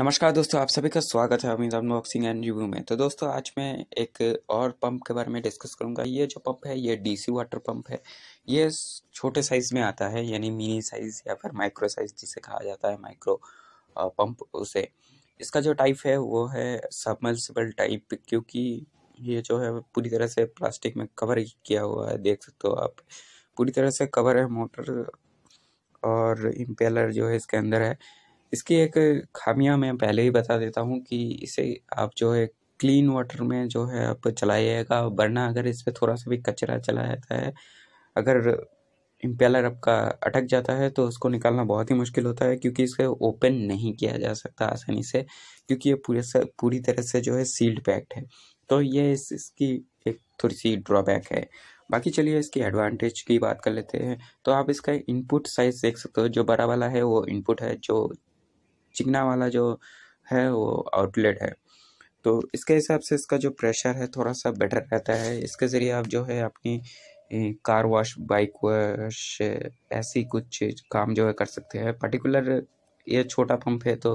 नमस्कार दोस्तों आप सभी का स्वागत है अमीज अनबॉक्सिंग एंड रिव्यू में तो दोस्तों आज मैं एक और पंप के बारे में डिस्कस करूंगा ये जो पंप है ये डीसी वाटर पंप है ये छोटे साइज़ में आता है यानी मिनी साइज़ या फिर माइक्रो साइज़ जिसे कहा जाता है माइक्रो पंप उसे इसका जो टाइप है वो है सबमर्सिबल टाइप क्योंकि ये जो है पूरी तरह से प्लास्टिक में कवर किया हुआ है देख सकते हो आप पूरी तरह से कवर है मोटर और इम्पेलर जो है इसके अंदर है इसकी एक खामियां मैं पहले ही बता देता हूँ कि इसे आप जो है क्लीन वाटर में जो है आप चलाइएगा वरना अगर इस पर थोड़ा सा भी कचरा चला जाता है अगर इम्पेलर आपका अटक जाता है तो उसको निकालना बहुत ही मुश्किल होता है क्योंकि इसे ओपन नहीं किया जा सकता आसानी से क्योंकि ये पूरे से पूरी तरह से जो है सील्ड पैक्ड है तो ये इस, इसकी एक थोड़ी सी ड्रॉबैक है बाकी चलिए इसकी एडवांटेज की बात कर लेते हैं तो आप इसका इनपुट साइज़ देख सकते हो जो बड़ा वाला है वो इनपुट है जो चिकना वाला जो है वो आउटलेट है तो इसके हिसाब से इसका जो प्रेशर है थोड़ा सा बेटर रहता है इसके ज़रिए आप जो है अपनी कार वॉश बाइक वॉश ऐसी कुछ काम जो है कर सकते हैं पर्टिकुलर ये छोटा पंप है तो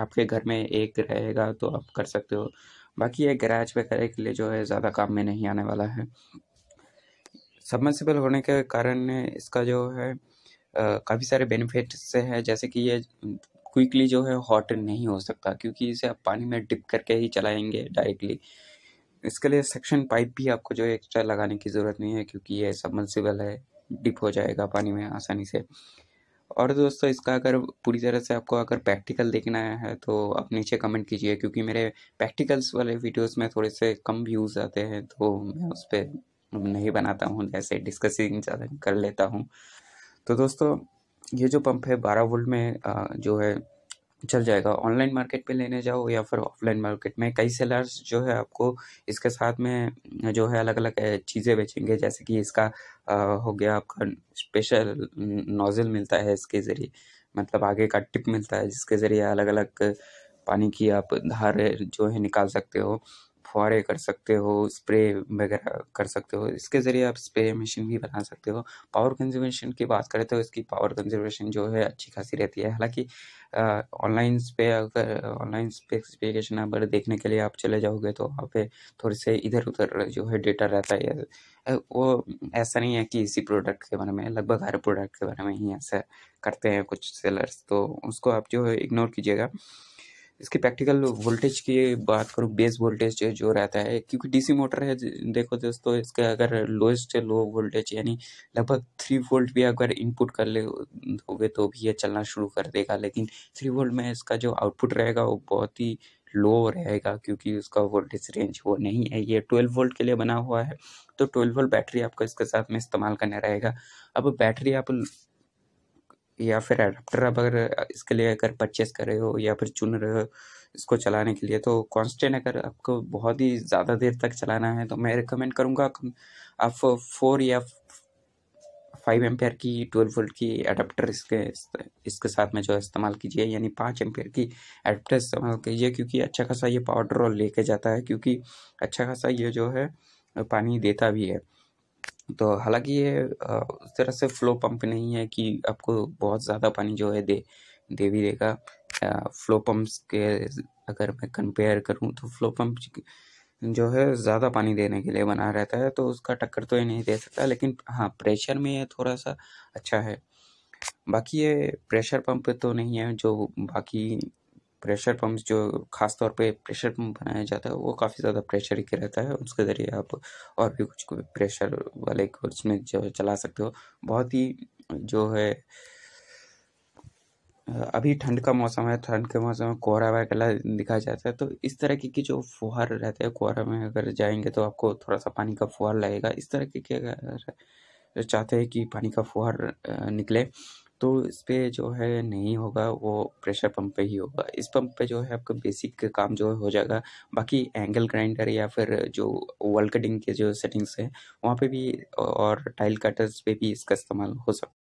आपके घर में एक रहेगा तो आप कर सकते हो बाकी ये गैराज वगैरह के लिए जो है ज़्यादा काम में नहीं आने वाला है सबमर्सिबल होने के कारण इसका जो है काफ़ी सारे बेनिफिट्स है जैसे कि ये क्विकली जो है हॉट नहीं हो सकता क्योंकि इसे आप पानी में डिप करके ही चलाएंगे डायरेक्टली इसके लिए सेक्शन पाइप भी आपको जो है एक्स्ट्रा लगाने की ज़रूरत नहीं है क्योंकि ये सबमर्सिबल है डिप हो जाएगा पानी में आसानी से और दोस्तों इसका अगर पूरी तरह से आपको अगर प्रैक्टिकल देखना है तो आप नीचे कमेंट कीजिए क्योंकि मेरे प्रैक्टिकल्स वाले वीडियोस में थोड़े से कम व्यूज़ आते हैं तो मैं उस पर नहीं बनाता हूँ जैसे डिस्कसिंग ज़्यादा कर लेता हूँ तो दोस्तों ये जो पंप है बारह वोल्ट में जो है चल जाएगा ऑनलाइन मार्केट पे लेने जाओ या फिर ऑफलाइन मार्केट में कई सेलर्स जो है आपको इसके साथ में जो है अलग अलग चीज़ें बेचेंगे जैसे कि इसका आ, हो गया आपका स्पेशल नोज़ल मिलता है इसके ज़रिए मतलब आगे का टिप मिलता है जिसके ज़रिए अलग अलग पानी की आप धार जो है निकाल सकते हो फुहारे कर सकते हो स्प्रे वगैरह कर सकते हो इसके ज़रिए आप स्प्रे मशीन भी बना सकते हो पावर कंजर्वेशन की बात करें तो इसकी पावर कंजर्वेशन जो है अच्छी खासी रहती है हालांकि ऑनलाइन स्पे अगर ऑनलाइन स्पेसिफिकेशन अगर देखने के लिए आप चले जाओगे तो वहाँ पे थोड़े से इधर उधर जो है डेटा रहता है वो ऐसा नहीं है कि इसी प्रोडक्ट के बारे में लगभग हर प्रोडक्ट के बारे में ही ऐसा करते हैं कुछ सेलर्स तो उसको आप जो है इग्नोर कीजिएगा इसके प्रैक्टिकल वोल्टेज की बात करूँ बेस वोल्टेज जो रहता है क्योंकि डीसी मोटर है देखो दोस्तों इसका अगर लोएस्ट लो वोल्टेज यानी लगभग थ्री वोल्ट भी अगर इनपुट कर ले होगे तो भी ये चलना शुरू कर देगा लेकिन थ्री वोल्ट में इसका जो आउटपुट रहेगा वो बहुत ही लो रहेगा क्योंकि उसका वोल्टेज रेंज वो नहीं है ये ट्वेल्व वोल्ट के लिए बना हुआ है तो ट्वेल्व वोल्ट बैटरी आपको इसके साथ में इस्तेमाल करना रहेगा अब बैटरी आप या फिर एडाप्टर अब अगर इसके लिए अगर परचेस कर रहे हो या फिर चुन रहे हो इसको चलाने के लिए तो कॉन्स्टेंट अगर आपको बहुत ही ज़्यादा देर तक चलाना है तो मैं रिकमेंड करूँगा आप फोर या फाइव एम्पेयर की ट्वेल्व वोल्ट की अडाप्टर इसके इसके साथ में जो इस्तेमाल कीजिए यानी पाँच एम्पेयर की अडाप्टर इस्तेमाल कीजिए क्योंकि अच्छा खासा ये पावर ड्रॉ लेके जाता है क्योंकि अच्छा खासा ये जो है पानी देता भी है तो हालांकि ये उस तरह से फ्लो पंप नहीं है कि आपको बहुत ज़्यादा पानी जो है दे देवी देगा फ्लो पंप्स के अगर मैं कंपेयर करूँ तो फ्लो पंप जो है ज़्यादा पानी देने के लिए बना रहता है तो उसका टक्कर तो ये नहीं दे सकता लेकिन हाँ प्रेशर में ये थोड़ा सा अच्छा है बाकी ये प्रेशर पंप तो नहीं है जो बाकी प्रेशर पंप जो खास तौर पे प्रेशर पंप बनाया जाता है वो काफ़ी ज़्यादा प्रेशर ही रहता है उसके ज़रिए आप और भी कुछ प्रेशर वाले उसमें जो चला सकते हो बहुत ही जो है अभी ठंड का मौसम है ठंड के मौसम में कोहरा वगैरह दिखा जाता है तो इस तरह की, जो फुहार रहते हैं कोहरा में अगर जाएंगे तो आपको थोड़ा सा पानी का फुहार लगेगा इस तरह के, के अगर चाहते हैं कि पानी का फुहार निकले तो इस पर जो है नहीं होगा वो प्रेशर पंप पे ही होगा इस पंप पे जो है आपका बेसिक काम जो हो जाएगा बाकी एंगल ग्राइंडर या फिर जो वॉल कटिंग के जो सेटिंग्स हैं वहाँ पे भी और टाइल कटर्स पे भी इसका इस्तेमाल हो सकता है